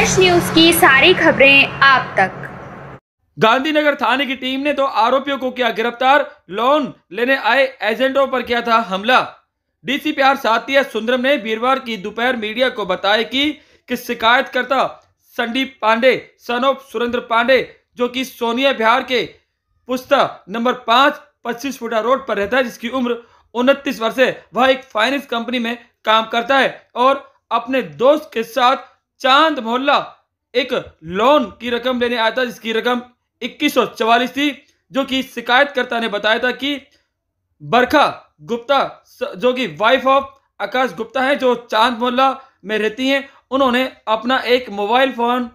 fresh news की सारी खबरें आप तक गांधीनगर थाने की टीम ने तो आरोपियों को किया गिरफ्तार लोन लेने आए एजेंटों पर किया था हमला डीसीपी आर सातिया सुंदरम ने वीरवार की दोपहर मीडिया को बताया कि, कि शिकायतकर्ता संदीप पांडे सन ऑफ सुरेंद्र पांडे जो कि सोनिया बिहार के पुस्ता नंबर पाँच पच्चीस फुटा रोड पर रहता है जिसकी उम्र उनतीस वर्ष है वह एक फाइनेंस कंपनी में काम करता है और अपने दोस्त के साथ चांद मोहल्ला एक लोन की रकम लेने आया था जिसकी रकम इक्कीस थी जो कि शिकायतकर्ता ने बताया था कि बरखा गुप्ता जो कि वाइफ ऑफ आकाश गुप्ता है जो चांद मोहल्ला में रहती हैं उन्होंने अपना एक मोबाइल फ़ोन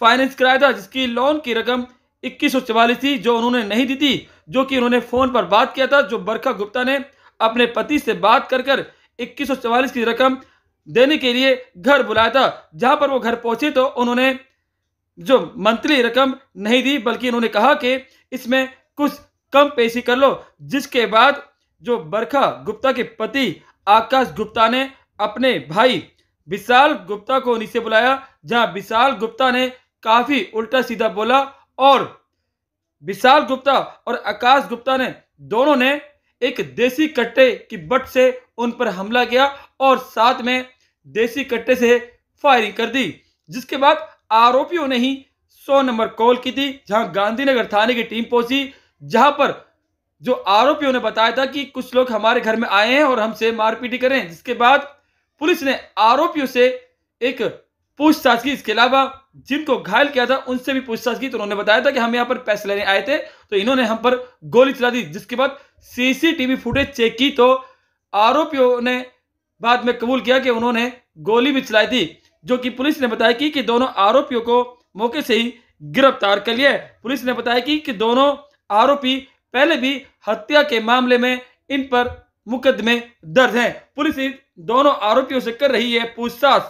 फाइनेंस कराया था जिसकी लोन की रकम इक्कीस थी जो उन्होंने नहीं दी थी जो कि उन्होंने फ़ोन पर बात किया था जो बरखा गुप्ता ने अपने पति से बात कर कर इक्कीस की रकम देने के लिए घर बुलाया था जहां पर वो घर पहुंचे तो उन्होंने जो मंथली रकम नहीं दी बल्कि उन्होंने कहा कि इसमें कुछ कम पेशी कर लो जिसके बाद जो बरखा गुप्ता के पति आकाश गुप्ता ने अपने भाई विशाल गुप्ता को नीचे बुलाया जहां विशाल गुप्ता ने काफी उल्टा सीधा बोला और विशाल गुप्ता और आकाश गुप्ता ने दोनों ने एक देसी कट्टे की बट से उन पर हमला किया और साथ में देसी कट्टे से फायरिंग कर दी जिसके बाद आरोपियों ने ही सौ नंबर कॉल की थी जहां गांधीनगर थाने की टीम पहुंची जहां पर जो आरोपियों ने बताया था कि कुछ लोग हमारे घर में आए हैं और हमसे मारपीट करें जिसके बाद पुलिस ने आरोपियों से एक पूछताछ की इसके अलावा जिनको घायल किया था उनसे भी पूछताछ की तो उन्होंने बताया था कि हम यहाँ पर पैसे लेने आए थे तो इन्होंने हम पर गोली चला दी जिसके बाद सीसीटीवी फुटेज चेक की तो आरोपियों ने बाद में कबूल किया कि उन्होंने गोली भी चलाई थी जो कि पुलिस ने बताया कि, कि दोनों आरोपियों को मौके से ही गिरफ्तार कर लिया पुलिस ने बताया कि, कि दोनों आरोपी पहले भी हत्या के मामले में इन पर मुकदमे दर्ज हैं पुलिस इन दोनों आरोपियों से कर रही है पूछताछ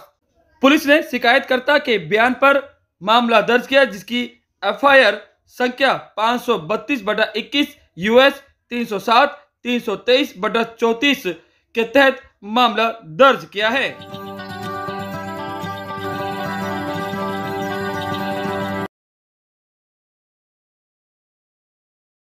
पुलिस ने शिकायतकर्ता के बयान पर मामला दर्ज किया जिसकी एफ संख्या पाँच सौ बत्तीस बटा इक्कीस यूएस तीन सौ सात तीन सौ तेईस बटा चौंतीस के तहत मामला दर्ज किया है